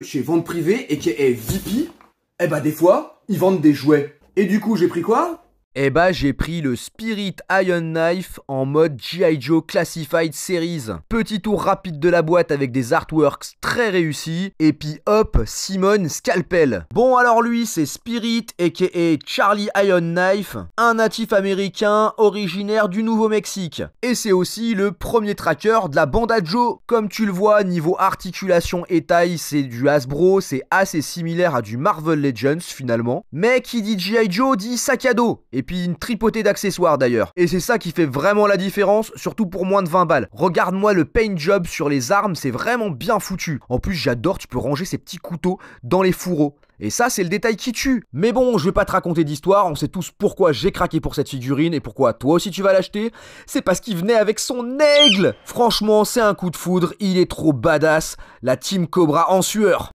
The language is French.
chez Vente Privée et qui est VIP, eh ben des fois, ils vendent des jouets. Et du coup, j'ai pris quoi eh bah j'ai pris le Spirit Iron Knife en mode G.I. Joe Classified Series. Petit tour rapide de la boîte avec des artworks très réussis. Et puis hop, Simon Scalpel. Bon alors lui c'est Spirit aka Charlie Iron Knife, un natif américain originaire du Nouveau-Mexique. Et c'est aussi le premier tracker de la bande Joe. Comme tu le vois, niveau articulation et taille, c'est du Hasbro, c'est assez similaire à du Marvel Legends finalement. Mais qui dit G.I. Joe dit sac à dos puis une tripotée d'accessoires d'ailleurs. Et c'est ça qui fait vraiment la différence, surtout pour moins de 20 balles. Regarde-moi le paint job sur les armes, c'est vraiment bien foutu. En plus, j'adore, tu peux ranger ces petits couteaux dans les fourreaux. Et ça, c'est le détail qui tue. Mais bon, je vais pas te raconter d'histoire, on sait tous pourquoi j'ai craqué pour cette figurine et pourquoi toi aussi tu vas l'acheter. C'est parce qu'il venait avec son aigle Franchement, c'est un coup de foudre, il est trop badass, la team Cobra en sueur